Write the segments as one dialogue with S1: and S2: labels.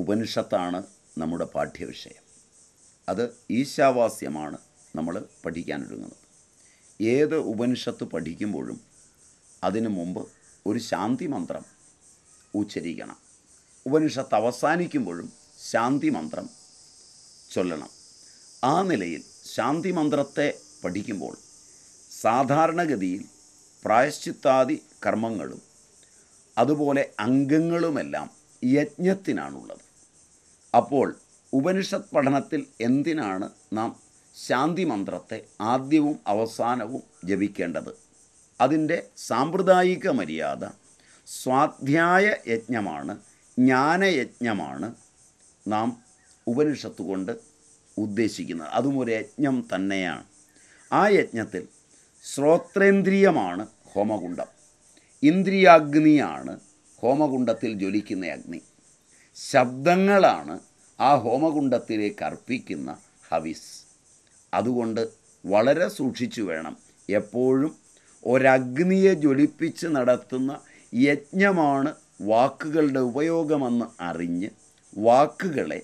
S1: ഉപനിഷത്താണ് നമ്മുടെ പാഠ്യവിഷയം അത് ഈശാവാസ്യമാണ് നമ്മൾ പഠിക്കാനൊരുങ്ങുന്നത് ഏത് ഉപനിഷത്ത് പഠിക്കുമ്പോഴും അതിനു മുമ്പ് ഒരു ശാന്തി മന്ത്രം ഉച്ചരിക്കണം ഉപനിഷത്ത് അവസാനിക്കുമ്പോഴും ശാന്തി മന്ത്രം ചൊല്ലണം ആ നിലയിൽ ശാന്തി മന്ത്രത്തെ പഠിക്കുമ്പോൾ സാധാരണഗതിയിൽ പ്രായശ്ചിത്താദി കർമ്മങ്ങളും അതുപോലെ അംഗങ്ങളുമെല്ലാം യജ്ഞത്തിനാണുള്ളത് അപ്പോൾ ഉപനിഷത് പഠനത്തിൽ എന്തിനാണ് നാം ശാന്തി മന്ത്രത്തെ ആദ്യവും അവസാനവും ജപിക്കേണ്ടത് അതിൻ്റെ സാമ്പ്രദായിക മര്യാദ സ്വാധ്യായ യജ്ഞമാണ് ജ്ഞാനയജ്ഞമാണ് നാം ഉപനിഷത്ത് കൊണ്ട് ഉദ്ദേശിക്കുന്നത് അതും ഒരു യജ്ഞം തന്നെയാണ് ആ യജ്ഞത്തിൽ ശ്രോത്രേന്ദ്രിയമാണ് ഹോമകുണ്ഡം ഇന്ദ്രിയാഗ്നിയാണ് ഹോമകുണ്ഡത്തിൽ ജ്വലിക്കുന്ന അഗ്നി ശബ്ദങ്ങളാണ് ആ ഹോമകുണ്ടത്തിലേക്ക് അർപ്പിക്കുന്ന ഹവിസ് അതുകൊണ്ട് വളരെ സൂക്ഷിച്ചു വേണം എപ്പോഴും ഒരഗ്നിയെ ജ്വലിപ്പിച്ച് നടത്തുന്ന യജ്ഞമാണ് വാക്കുകളുടെ ഉപയോഗമെന്ന് അറിഞ്ഞ് വാക്കുകളെ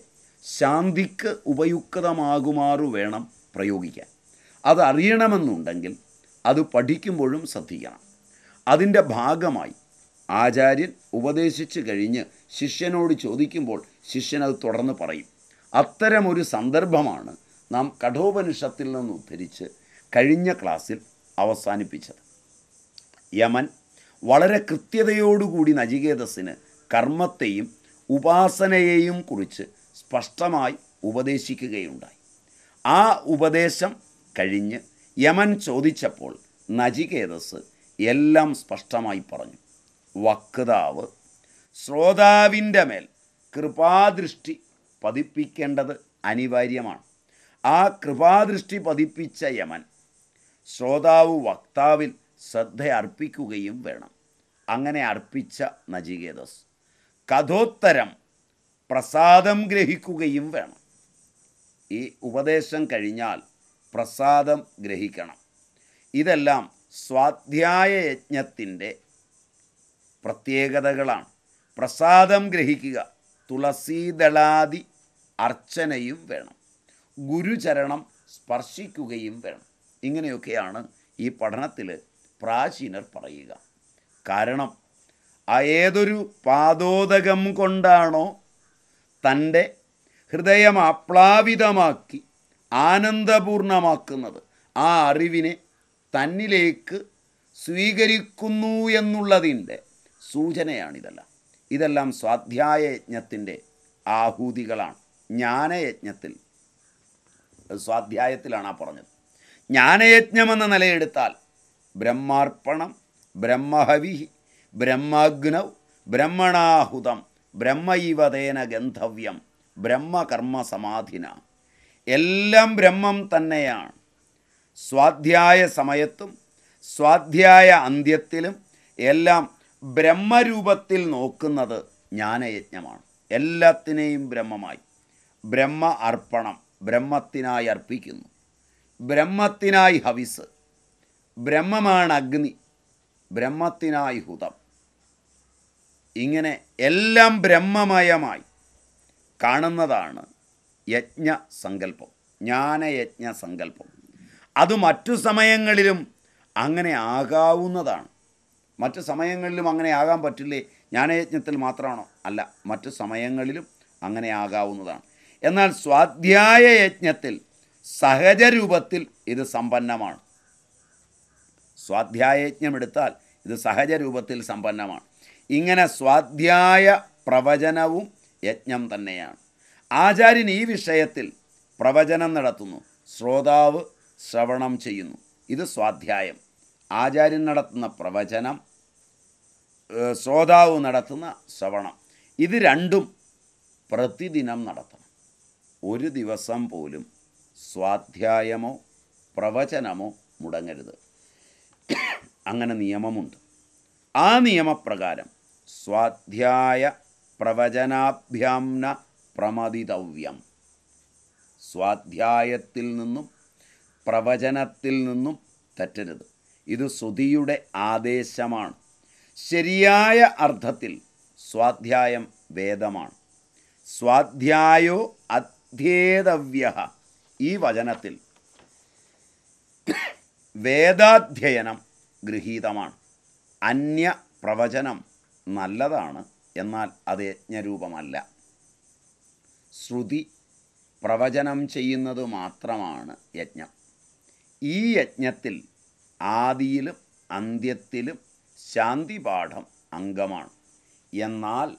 S1: ശാന്തിക്ക് ഉപയുക്തമാകുമാറു വേണം പ്രയോഗിക്കാൻ അതറിയണമെന്നുണ്ടെങ്കിൽ അത് പഠിക്കുമ്പോഴും ശ്രദ്ധിക്കണം അതിൻ്റെ ഭാഗമായി ആചാര്യൻ ഉപദേശിച്ചു കഴിഞ്ഞ് ശിഷ്യനോട് ചോദിക്കുമ്പോൾ ശിഷ്യൻ അത് തുടർന്ന് പറയും അത്തരമൊരു സന്ദർഭമാണ് നാം കഠോപനിഷത്തിൽ നിന്ന് ഉദ്ധരിച്ച് കഴിഞ്ഞ ക്ലാസ്സിൽ അവസാനിപ്പിച്ചത് യമൻ വളരെ കൃത്യതയോടുകൂടി നചികേതസ്സിന് കർമ്മത്തെയും ഉപാസനയെയും കുറിച്ച് സ്പഷ്ടമായി ഉപദേശിക്കുകയുണ്ടായി ആ ഉപദേശം കഴിഞ്ഞ് യമൻ ചോദിച്ചപ്പോൾ നചികേതസ് എല്ലാം സ്പഷ്ടമായി പറഞ്ഞു വക്താവ് ശ്രോതാവിൻ്റെ മേൽ കൃപാദൃഷ്ടി പതിപ്പിക്കേണ്ടത് അനിവാര്യമാണ് ആ കൃപാദൃഷ്ടി പതിപ്പിച്ച യമൻ ശ്രോതാവ് വക്താവിൽ ശ്രദ്ധ അർപ്പിക്കുകയും വേണം അങ്ങനെ അർപ്പിച്ച നചികേതസ് കഥോത്തരം പ്രസാദം ഗ്രഹിക്കുകയും വേണം ഈ ഉപദേശം കഴിഞ്ഞാൽ പ്രസാദം ഗ്രഹിക്കണം ഇതെല്ലാം സ്വാധ്യായ യജ്ഞത്തിൻ്റെ പ്രത്യേകതകളാണ് പ്രസാദം ഗ്രഹിക്കുക തുളസീദളാദി അർച്ചനയും വേണം ഗുരുചരണം സ്പർശിക്കുകയും വേണം ഇങ്ങനെയൊക്കെയാണ് ഈ പഠനത്തിൽ പ്രാചീനർ പറയുക കാരണം ആ ഏതൊരു പാദോദകം കൊണ്ടാണോ തൻ്റെ ഹൃദയം ആപ്ലാവിതമാക്കി ആനന്ദപൂർണമാക്കുന്നത് ആ അറിവിനെ തന്നിലേക്ക് സ്വീകരിക്കുന്നു എന്നുള്ളതിൻ്റെ സൂചനയാണിതെല്ലാം ഇതെല്ലാം സ്വാധ്യായ യജ്ഞത്തിൻ്റെ ആഹൂതികളാണ് ജ്ഞാനയജ്ഞത്തിൽ സ്വാധ്യായത്തിലാണ് ആ പറഞ്ഞത് ജ്ഞാനയജ്ഞമെന്ന നിലയെടുത്താൽ ബ്രഹ്മാർപ്പണം ബ്രഹ്മഹവി ബ്രഹ്മഗ്നൗ ബ്രഹ്മണാഹുതം ബ്രഹ്മൈവതേന ഗന്ധവ്യം ബ്രഹ്മകർമ്മ സമാധിന എല്ലാം ബ്രഹ്മം തന്നെയാണ് സ്വാധ്യായ സമയത്തും സ്വാധ്യായ അന്ത്യത്തിലും എല്ലാം ബ്രഹ്മരൂപത്തിൽ നോക്കുന്നത് ജ്ഞാനയജ്ഞമാണ് എല്ലാത്തിനെയും ബ്രഹ്മമായി ബ്രഹ്മ അർപ്പണം ബ്രഹ്മത്തിനായി അർപ്പിക്കുന്നു ബ്രഹ്മത്തിനായി ഹവിസ് ബ്രഹ്മമാണ് അഗ്നി ബ്രഹ്മത്തിനായി ഹുതം ഇങ്ങനെ എല്ലാം ബ്രഹ്മമയമായി കാണുന്നതാണ് യജ്ഞ സങ്കല്പം ജ്ഞാനയജ്ഞ സങ്കല്പം അത് മറ്റു സമയങ്ങളിലും അങ്ങനെ ആകാവുന്നതാണ് മറ്റ് സമയങ്ങളിലും അങ്ങനെ ആകാൻ പറ്റില്ലേ ജ്ഞാനയജ്ഞത്തിൽ മാത്രമാണോ അല്ല മറ്റ് സമയങ്ങളിലും അങ്ങനെ ആകാവുന്നതാണ് എന്നാൽ സ്വാധ്യായ യജ്ഞത്തിൽ സഹജരൂപത്തിൽ ഇത് സമ്പന്നമാണ് സ്വാധ്യായജ്ഞം എടുത്താൽ ഇത് സഹജരൂപത്തിൽ സമ്പന്നമാണ് ഇങ്ങനെ സ്വാധ്യായ പ്രവചനവും യജ്ഞം തന്നെയാണ് ആചാര്യൻ ഈ വിഷയത്തിൽ പ്രവചനം നടത്തുന്നു ശ്രോതാവ് ശ്രവണം ചെയ്യുന്നു ഇത് സ്വാധ്യായം ആചാര്യൻ നടത്തുന്ന പ്രവചനം ശ്രോതാവ് നടത്തുന്ന ശ്രവണം ഇത് രണ്ടും പ്രതിദിനം നടത്തണം ഒരു ദിവസം പോലും സ്വാധ്യായമോ പ്രവചനമോ മുടങ്ങരുത് അങ്ങനെ നിയമമുണ്ട് ആ നിയമപ്രകാരം സ്വാധ്യായ പ്രവചനാഭ്യാംന പ്രമതിതവ്യം സ്വാധ്യായത്തിൽ നിന്നും പ്രവചനത്തിൽ നിന്നും തെറ്റരുത് ഇത് സ്തുതിയുടെ ആദേശമാണ് ശരിയായ അർത്ഥത്തിൽ സ്വാധ്യായം വേദമാണ് സ്വാധ്യായോ അധ്യേതവ്യ ഈ വചനത്തിൽ വേദാധ്യയനം ഗൃഹീതമാണ് അന്യ പ്രവചനം നല്ലതാണ് എന്നാൽ അത് യജ്ഞരൂപമല്ല ശ്രുതി പ്രവചനം ചെയ്യുന്നത് മാത്രമാണ് യജ്ഞം ഈ യജ്ഞത്തിൽ ആദിയിലും അന്ത്യത്തിലും ശാന്തിപാഠം അംഗമാണ് എന്നാൽ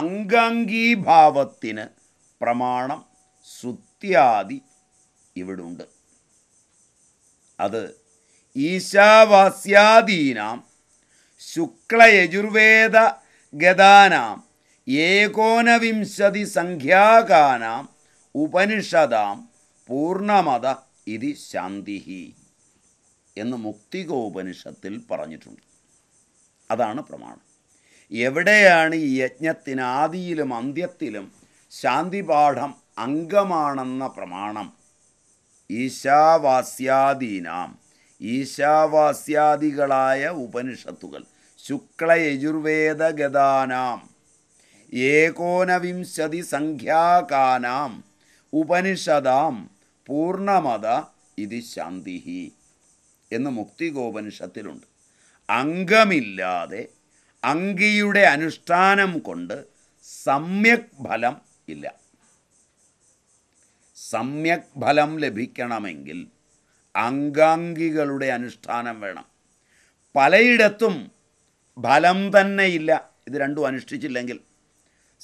S1: അംഗാംഗീഭാവത്തിന് പ്രമാണം സുത്യാദി ഇവിടുണ്ട് അത് ഈശാവാസ്യാദീനാം ശുക്ലയജുർവേദ ഗതാനാം ഏകോനവിംശതി സംഖ്യാകാനാം ഉപനിഷദാം പൂർണമത ഇതി ശാന്തിഹി എന്ന് മുക്തികോപനിഷത്തിൽ പറഞ്ഞിട്ടുണ്ട് അതാണ് പ്രമാണം എവിടെയാണ് ഈ യജ്ഞത്തിന് ആദിയിലും അന്ത്യത്തിലും ശാന്തിപാഠം അംഗമാണെന്ന പ്രമാണം ഈശാവാസ്യാദീനാം ഈശാവാസ്യാദികളായ ഉപനിഷത്തുകൾ ശുക്ല ഏകോനവിംശതി സംഖ്യാകാനാം ഉപനിഷദാം പൂർണ്ണമത ഇത് ശാന്തി എന്ന് മുക്തികോപനിഷത്തിലുണ്ട് അംഗമില്ലാതെ അങ്കിയുടെ അനുഷ്ഠാനം കൊണ്ട് സമ്യക് ഫലം ഇല്ല സമ്യക് ഫലം ലഭിക്കണമെങ്കിൽ അംഗാംഗികളുടെ അനുഷ്ഠാനം വേണം പലയിടത്തും ഫലം തന്നെ ഇല്ല ഇത് രണ്ടും അനുഷ്ഠിച്ചില്ലെങ്കിൽ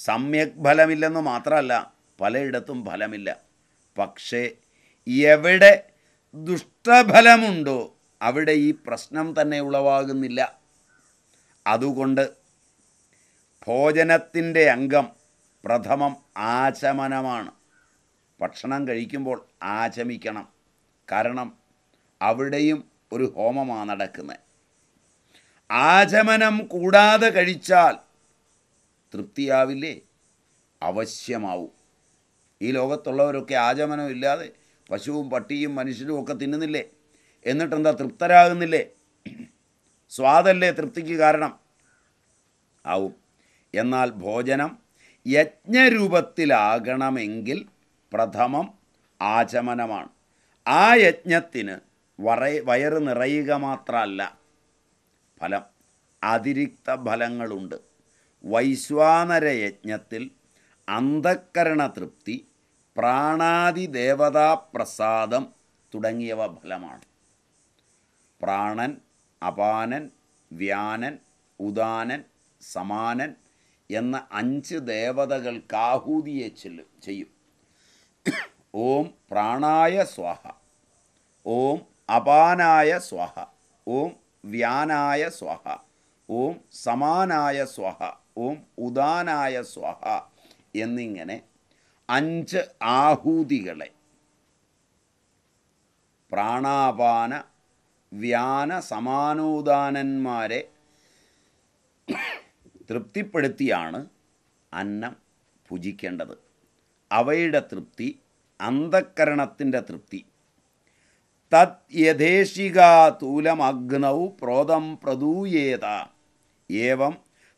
S1: സമ്യക് ഫലമില്ലെന്ന് മാത്രമല്ല പലയിടത്തും ഫലമില്ല പക്ഷേ എവിടെ ദുഷ്ടഫലമുണ്ടോ അവിടെ ഈ പ്രശ്നം തന്നെ ഉളവാകുന്നില്ല അതുകൊണ്ട് ഭോജനത്തിൻ്റെ അംഗം പ്രഥമം ആചമനമാണ് ഭക്ഷണം കഴിക്കുമ്പോൾ ആചമിക്കണം കാരണം അവിടെയും ഒരു ഹോമമാണ് നടക്കുന്നത് ആചമനം കൂടാതെ കഴിച്ചാൽ തൃപ്തിയാവില്ലേ അവശ്യമാവും ഈ ലോകത്തുള്ളവരൊക്കെ ആചമനം ഇല്ലാതെ പശുവും പട്ടിയും മനുഷ്യരും ഒക്കെ തിന്നുന്നില്ലേ എന്നിട്ടെന്താ തൃപ്തരാകുന്നില്ലേ സ്വാദല്ലേ തൃപ്തിക്ക് കാരണം ആവും എന്നാൽ ഭോജനം യജ്ഞരൂപത്തിലാകണമെങ്കിൽ പ്രഥമം ആചമനമാണ് ആ യജ്ഞത്തിന് വറ വയറ് നിറയുക മാത്രമല്ല ഫലം അതിരിക്ത ഫലങ്ങളുണ്ട് വൈശ്വാനര യജ്ഞത്തിൽ അന്ധക്കരണ തൃപ്തി പ്രാണാദി ദേവതാപ്രസാദം തുടങ്ങിയവ ഫലമാണ് പ്രാണൻ അപാനൻ വ്യാനൻ ഉദാനൻ സമാനൻ എന്ന അഞ്ച് ദേവതകൾ ആഹൂതിയെ ചെല്ലും ചെയ്യും ഓം പ്രാണായ സ്വാഹ ഓം അപാനായ സ്വാഹ ഓം വ്യാനായ സ്വാഹ ഓം സമാനായ സ്വാഹ ഓം ഉദാനായ സ്വാഹ എന്നിങ്ങനെ അഞ്ച് ആഹൂതികളെ പ്രാണാപാന വ്യാന സമാനോദാനന്മാരെ തൃപ്തിപ്പെടുത്തിയാണ് അന്നം പൂജിക്കേണ്ടത് അവയുടെ തൃപ്തി അന്ധക്കരണത്തിൻ്റെ തൃപ്തി തത് യഥേഷികാ തൂലമഗ്നൗ പ്രോതം പ്രദൂയേത ഏവം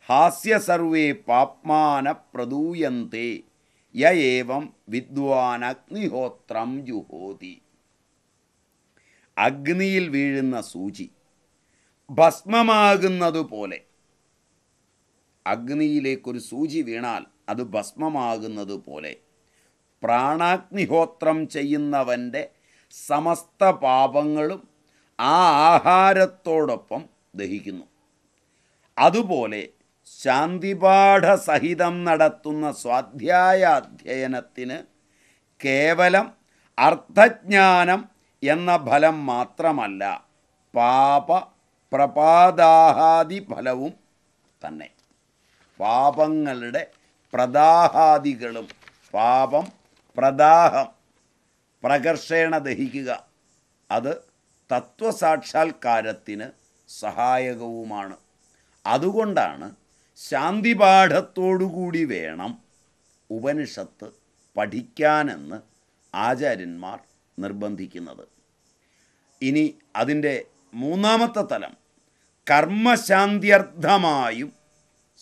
S1: ഹാസ്യ സർവേ പാപ്മാന പ്രദൂയന്തേ യ ഏവം വിദ്വാൻ അഗ്നിഹോത്രം ജുഹോതി അഗ്നിയിൽ വീഴുന്ന സൂചി ഭസ്മമാകുന്നതുപോലെ അഗ്നിയിലേക്കൊരു സൂചി വീണാൽ അത് ഭസ്മമാകുന്നത് പോലെ പ്രാണാഗ്നിഹോത്രം ചെയ്യുന്നവൻ്റെ സമസ്ത പാപങ്ങളും ആ ആഹാരത്തോടൊപ്പം ദഹിക്കുന്നു അതുപോലെ ശാന്തിപാഠസഹിതം നടത്തുന്ന സ്വാധ്യായ അധ്യയനത്തിന് കേവലം അർത്ഥജ്ഞാനം എന്ന ഫലം മാത്രമല്ല പാപ പ്രപാദാഹാദി ഫലവും തന്നെ പാപങ്ങളുടെ പ്രദാഹാദികളും പാപം പ്രദാഹം പ്രകർഷേണ ദഹിക്കുക അത് തത്വസാക്ഷാത്കാരത്തിന് സഹായകവുമാണ് അതുകൊണ്ടാണ് ശാന്തിപാഠത്തോടുകൂടി വേണം ഉപനിഷത്ത് പഠിക്കാനെന്ന് ആചാര്യന്മാർ നിർബന്ധിക്കുന്നത് ഇനി അതിൻ്റെ മൂന്നാമത്തെ തലം കർമ്മശാന്തിയർത്ഥമായും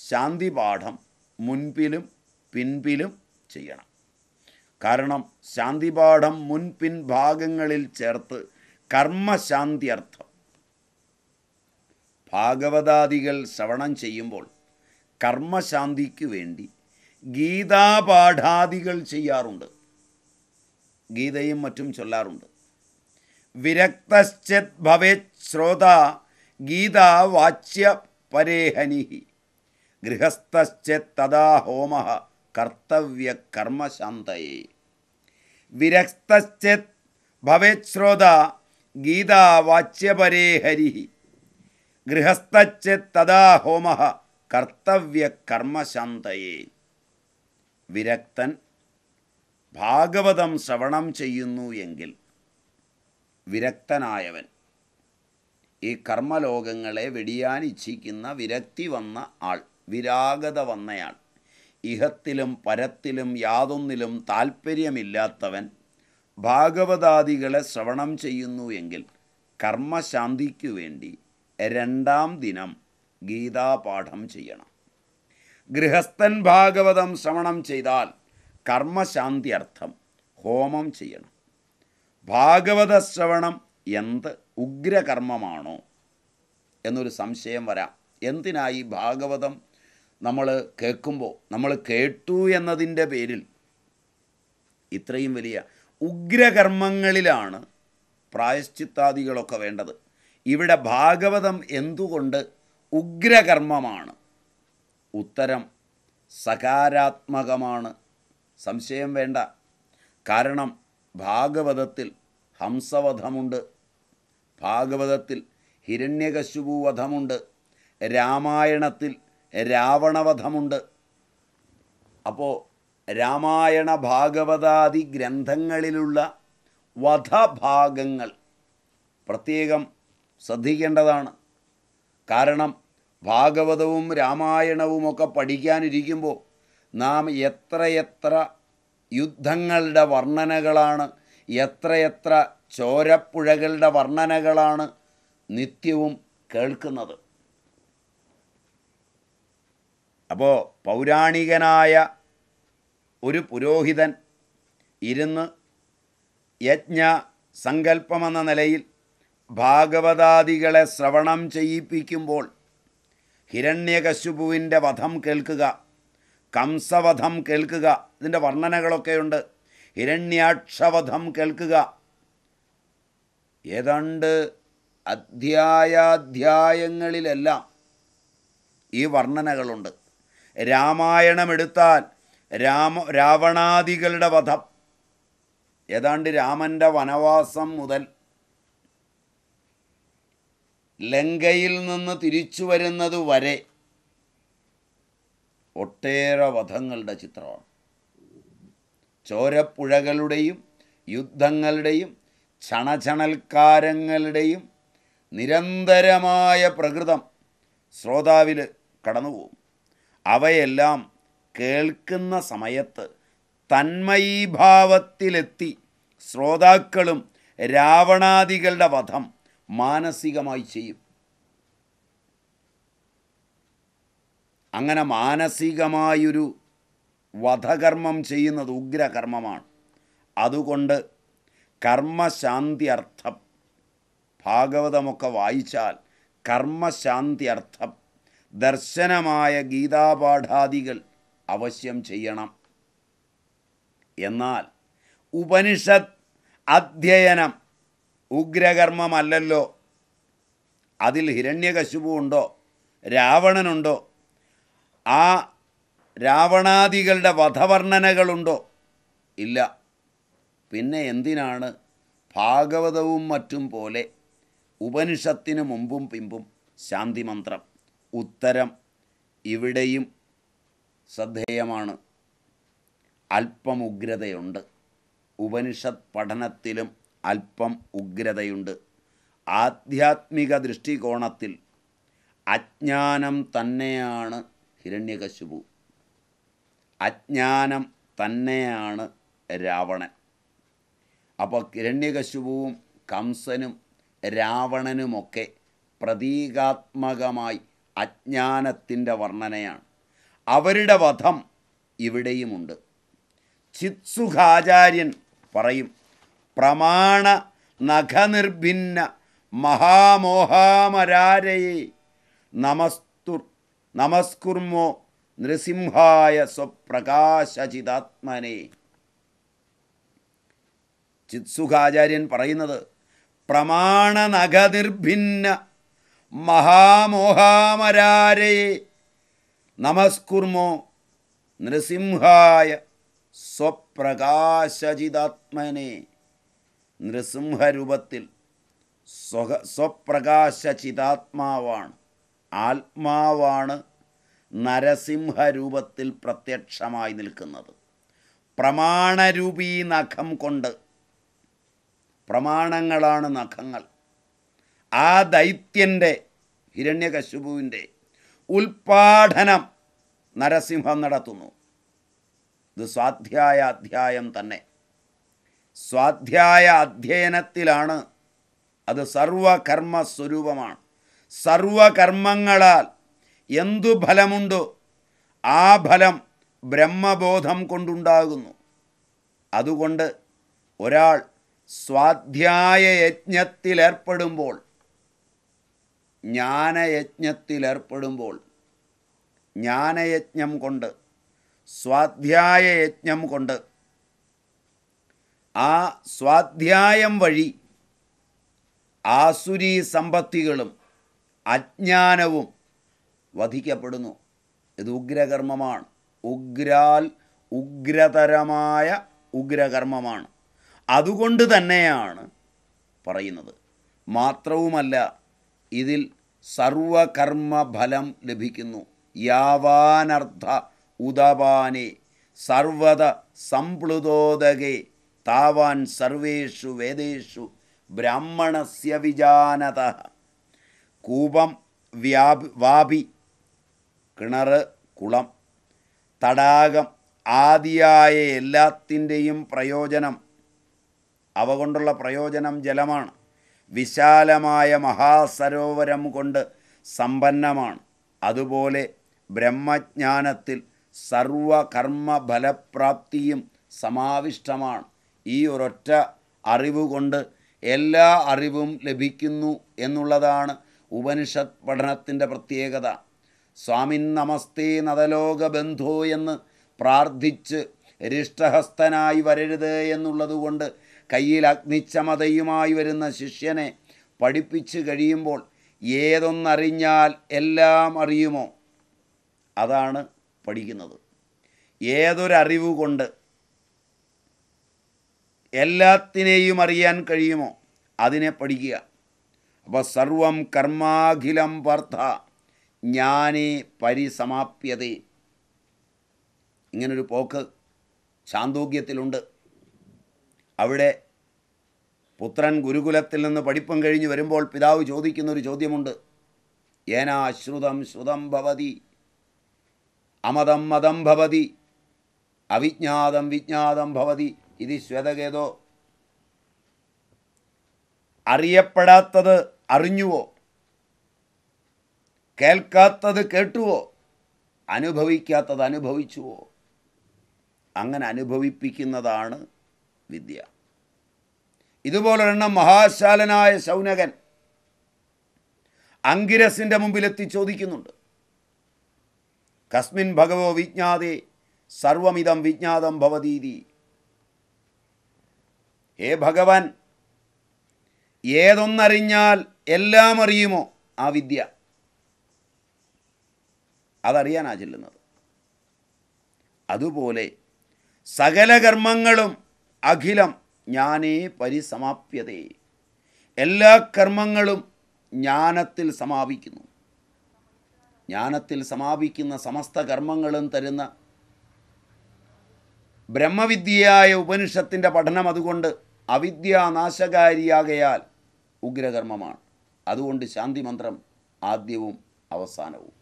S1: ശാന്തിപാഠം മുൻപിലും പിൻപിലും ചെയ്യണം കാരണം ശാന്തിപാഠം മുൻപിൻ ഭാഗങ്ങളിൽ ചേർത്ത് കർമ്മശാന്തിയർത്ഥം ഭാഗവതാദികൾ ശ്രവണം ചെയ്യുമ്പോൾ കർമ്മശാന്തിക്ക് വേണ്ടി ഗീതാപാഠാദികൾ ചെയ്യാറുണ്ട് ഗീതയും മറ്റും ചൊല്ലാറുണ്ട് വിരക്തശ്ചിത് ഭവേത് ശ്രോത ഗീത വാച്യ പരേഹനിഹി ഗൃഹസ്ഥശ്ചത് തഥാ ഹോമ കർത്തവ്യ കർമ്മശാന്തയെ വിരക്തശ്ചിത് ഭവേത് ശ്രോത ഗീത വാച്യ വാച്യപരേഹരി ഗൃഹസ്ഥിത് തഥാ ഹോമ കർത്തവ്യ കർമ്മശാന്തയെ വിരക്തൻ ഭാഗവതം ശ്രവണം ചെയ്യുന്നു എങ്കിൽ വിരക്തനായവൻ ഈ കർമ്മലോകങ്ങളെ വെടിയാൻ ഇച്ഛിക്കുന്ന വിരക്തി വന്ന ആൾ വിരാഗത വന്നയാൾ ഇഹത്തിലും പരത്തിലും യാതൊന്നിലും താൽപ്പര്യമില്ലാത്തവൻ ഭാഗവതാദികളെ ശ്രവണം ചെയ്യുന്നു എങ്കിൽ കർമ്മശാന്തിക്കു വേണ്ടി രണ്ടാം ദിനം ഗീതാപാഠം ചെയ്യണം ഗൃഹസ്ഥൻ ഭാഗവതം ശ്രവണം ചെയ്താൽ കർമ്മശാന്തി അർത്ഥം ഹോമം ചെയ്യണം ഭാഗവത ശ്രവണം എന്ത് ഉഗ്രകർമ്മമാണോ എന്നൊരു സംശയം വരാം എന്തിനായി ഭാഗവതം നമ്മൾ കേൾക്കുമ്പോൾ നമ്മൾ കേട്ടു എന്നതിൻ്റെ പേരിൽ ഇത്രയും വലിയ ഉഗ്രകർമ്മങ്ങളിലാണ് പ്രായശ്ചിത്താദികളൊക്കെ വേണ്ടത് ഇവിടെ ഭാഗവതം എന്തുകൊണ്ട് ഉഗ്രകർമ്മമാണ് ഉത്തരം സകാരാത്മകമാണ് സംശയം വേണ്ട കാരണം ഭാഗവതത്തിൽ ഹംസവധമുണ്ട് ഭാഗവതത്തിൽ ഹിരണ്യകശുപു വധമുണ്ട് രാമായണത്തിൽ രാവണവധമുണ്ട് അപ്പോൾ രാമായണ ഭാഗവതാദി ഗ്രന്ഥങ്ങളിലുള്ള വധഭാഗങ്ങൾ പ്രത്യേകം ശ്രദ്ധിക്കേണ്ടതാണ് കാരണം ഭാഗവതവും രാമായണവും ഒക്കെ പഠിക്കാനിരിക്കുമ്പോൾ നാം എത്രയെത്ര യുദ്ധങ്ങളുടെ വർണ്ണനകളാണ് എത്രയെത്ര ചോരപ്പുഴകളുടെ വർണ്ണനകളാണ് നിത്യവും കേൾക്കുന്നത് അപ്പോൾ പൗരാണികനായ ഒരു പുരോഹിതൻ ഇരുന്ന് യജ്ഞ സങ്കല്പമെന്ന നിലയിൽ ഭാഗവതാദികളെ ശ്രവണം ചെയ്യിപ്പിക്കുമ്പോൾ ഹിരണ്യകശുപുവിൻ്റെ വധം കേൾക്കുക കംസവധം കേൾക്കുക ഇതിൻ്റെ വർണ്ണനകളൊക്കെയുണ്ട് ഹിരണ്യാക്ഷവധം കേൾക്കുക ഏതാണ്ട് അധ്യായാധ്യായങ്ങളിലെല്ലാം ഈ വർണ്ണനകളുണ്ട് രാമായണമെടുത്താൽ രാമ രാവണാദികളുടെ വധം ഏതാണ്ട് രാമൻ്റെ വനവാസം മുതൽ ലങ്കയിൽ നിന്ന് തിരിച്ചു വരുന്നത് വരെ ഒട്ടേറെ വധങ്ങളുടെ ചിത്രമാണ് ചോരപ്പുഴകളുടെയും യുദ്ധങ്ങളുടെയും ക്ഷണചണൽക്കാരങ്ങളുടെയും നിരന്തരമായ പ്രകൃതം ശ്രോതാവിൽ കടന്നുപോകും അവയെല്ലാം കേൾക്കുന്ന സമയത്ത് തന്മയീഭാവത്തിലെത്തി ശ്രോതാക്കളും രാവണാദികളുടെ വധം മാനസികമായി ചെയ്യും അങ്ങനെ മാനസികമായൊരു വധകർമ്മം ചെയ്യുന്നത് ഉഗ്രകർമ്മമാണ് അതുകൊണ്ട് കർമ്മശാന്തി അർത്ഥം ഭാഗവതമൊക്കെ വായിച്ചാൽ കർമ്മശാന്തി അർത്ഥം ദർശനമായ ഗീതാപാഠാദികൾ അവശ്യം ചെയ്യണം എന്നാൽ ഉപനിഷത്ത് അധ്യയനം ഉഗ്രകർമ്മമല്ലല്ലോ അതിൽ ഹിരണ്യകശുപുണ്ടോ രാവണനുണ്ടോ ആ രാവണാദികളുടെ വധവർണ്ണനകളുണ്ടോ ഇല്ല പിന്നെ എന്തിനാണ് ഭാഗവതവും മറ്റും പോലെ ഉപനിഷത്തിന് മുമ്പും പിമ്പും ശാന്തിമന്ത്രം ഉത്തരം ഇവിടെയും ശ്രദ്ധേയമാണ് അല്പം ഉഗ്രതയുണ്ട് ഉപനിഷത് പഠനത്തിലും അല്പം ഉഗ്രതയുണ്ട് ആധ്യാത്മിക ദൃഷ്ടികോണത്തിൽ അജ്ഞാനം തന്നെയാണ് ഹിരണ്യകശുപു അജ്ഞാനം തന്നെയാണ് രാവണൻ അപ്പോൾ ഹിരണ്യകശുപുവും കംസനും രാവണനുമൊക്കെ പ്രതീകാത്മകമായി അജ്ഞാനത്തിൻ്റെ വർണ്ണനയാണ് അവരുടെ വധം ഇവിടെയുമുണ്ട് ചിത്സുഖാചാര്യൻ പറയും പ്രമാണ നഖനിർഭിന്ന മഹാമോഹാമരാരയെ നമസ് നമസ്കുർമോ നൃസിംഹായ സ്വപ്രകാശചിതാത്മനെ ചിത്സുഖാചാര്യൻ പറയുന്നത് പ്രമാണനഖനിർഭിന്ന മഹാമോഹാമരാരയെ നമസ്കുർമോ നൃസിംഹായ സ്വപ്രകാശചിതാത്മനെ നൃസിംഹരൂപത്തിൽ സ്വപ്രകാശചിതാത്മാവാണ് ആത്മാവാണ് നരസിംഹരൂപത്തിൽ പ്രത്യക്ഷമായി നിൽക്കുന്നത് പ്രമാണരൂപീ നഖം കൊണ്ട് പ്രമാണങ്ങളാണ് നഖങ്ങൾ ആ ദൈത്യൻ്റെ ഹിരണ്യകശുപുവിൻ്റെ ഉൽപാടനം നരസിംഹം നടത്തുന്നു ഇത് സ്വാധ്യായ അധ്യായം തന്നെ സ്വാധ്യായ അധ്യയനത്തിലാണ് അത് സർവകർമ്മ സ്വരൂപമാണ് സർവകർമ്മങ്ങളാൽ എന്തു ഫലമുണ്ടോ ആ ഫലം ബ്രഹ്മബോധം കൊണ്ടുണ്ടാകുന്നു അതുകൊണ്ട് ഒരാൾ സ്വാധ്യായ യജ്ഞത്തിലേർപ്പെടുമ്പോൾ ജ്ഞാനയജ്ഞത്തിലേർപ്പെടുമ്പോൾ ജ്ഞാനയജ്ഞം കൊണ്ട് സ്വാധ്യായ യജ്ഞം കൊണ്ട് ആ സ്വാധ്യായം വഴി ആസുരി സമ്പത്തികളും അജ്ഞാനവും വധിക്കപ്പെടുന്നു ഇത് ഉഗ്രകർമ്മമാണ് ഉഗ്രാൽ ഉഗ്രതരമായ ഉഗ്രകർമ്മമാണ് അതുകൊണ്ട് തന്നെയാണ് പറയുന്നത് മാത്രവുമല്ല ഇതിൽ സർവകർമ്മഫലം ലഭിക്കുന്നു യാവാനർത്ഥ ഉദപാനെ സർവത സംപ്ലുതോദകേ താവാൻ സർവേഷു വേദേഷു ബ്രാഹ്മണസ്യ വിജാനത കൂപം വ്യാപി വാപി കിണർ കുളം തടാകം ആദിയായ എല്ലാത്തിൻ്റെയും പ്രയോജനം അവ കൊണ്ടുള്ള പ്രയോജനം ജലമാണ് വിശാലമായ മഹാസരോവരം കൊണ്ട് സമ്പന്നമാണ് അതുപോലെ ബ്രഹ്മജ്ഞാനത്തിൽ സർവകർമ്മ ഫലപ്രാപ്തിയും സമാവിഷ്ടമാണ് ഈ ഒരൊറ്റ അറിവുകൊണ്ട് എല്ലാ അറിവും ലഭിക്കുന്നു എന്നുള്ളതാണ് ഉപനിഷത് പഠനത്തിൻ്റെ പ്രത്യേകത സ്വാമിൻ നമസ്തേ നദലോക ബന്ധോ എന്ന് പ്രാർത്ഥിച്ച് രിഷ്ടഹസ്തനായി വരരുത് എന്നുള്ളതുകൊണ്ട് കയ്യിൽ അഗ്നിച്ചമതയുമായി വരുന്ന ശിഷ്യനെ പഠിപ്പിച്ചു കഴിയുമ്പോൾ ഏതൊന്നറിഞ്ഞാൽ എല്ലാം അറിയുമോ അതാണ് പഠിക്കുന്നത് ഏതൊരറിവ് കൊണ്ട് എല്ലാത്തിനെയും അറിയാൻ കഴിയുമോ അതിനെ പഠിക്കുക അപ്പോൾ സർവം കർമാഖിലം വർദ്ധ ജ്ഞാനേ പരിസമാപ്യതേ ഇങ്ങനൊരു പോക്ക് ശാന്തോഗ്യത്തിലുണ്ട് അവിടെ പുത്രൻ ഗുരുകുലത്തിൽ നിന്ന് പഠിപ്പം കഴിഞ്ഞ് വരുമ്പോൾ പിതാവ് ചോദിക്കുന്നൊരു ചോദ്യമുണ്ട് ഏനാ ശ്രുതം ശ്രുതം ഭവതി അമതം മതം ഭവതി അവിജ്ഞാതം വിജ്ഞാതം ഭവതി ഇത് ശ്വേതകേതോ അറിയപ്പെടാത്തത് അറിഞ്ഞുവോ കേൾക്കാത്തത് കേട്ടുവോ അനുഭവിക്കാത്തത് അനുഭവിച്ചുവോ അങ്ങനെ അനുഭവിപ്പിക്കുന്നതാണ് വിദ്യ ഇതുപോലൊരെണ്ണം മഹാശാലനായ ശൗനകൻ അങ്കിരസിൻ്റെ മുമ്പിലെത്തി ചോദിക്കുന്നുണ്ട് കസ്മിൻ ഭഗവോ വിജ്ഞാതെ സർവമിതം വിജ്ഞാതം ഭവതീതി ഹേ ഭഗവാൻ ഏതൊന്നറിഞ്ഞാൽ എല്ലാം അറിയുമോ ആ വിദ്യ അതറിയാനാ ചെല്ലുന്നത് അതുപോലെ സകല കർമ്മങ്ങളും അഖിലം ഞാനേ പരിസമാപ്യതേ എല്ലാ കർമ്മങ്ങളും ജ്ഞാനത്തിൽ സമാപിക്കുന്നു ജ്ഞാനത്തിൽ സമാപിക്കുന്ന സമസ്ത കർമ്മങ്ങളും തരുന്ന ബ്രഹ്മവിദ്യയായ ഉപനിഷത്തിൻ്റെ പഠനം അതുകൊണ്ട് അവിദ്യാനാശകാരിയാകയാൽ ഉഗ്രകർമ്മമാണ് അതുകൊണ്ട് ശാന്തി മന്ത്രം ആദ്യവും അവസാനവും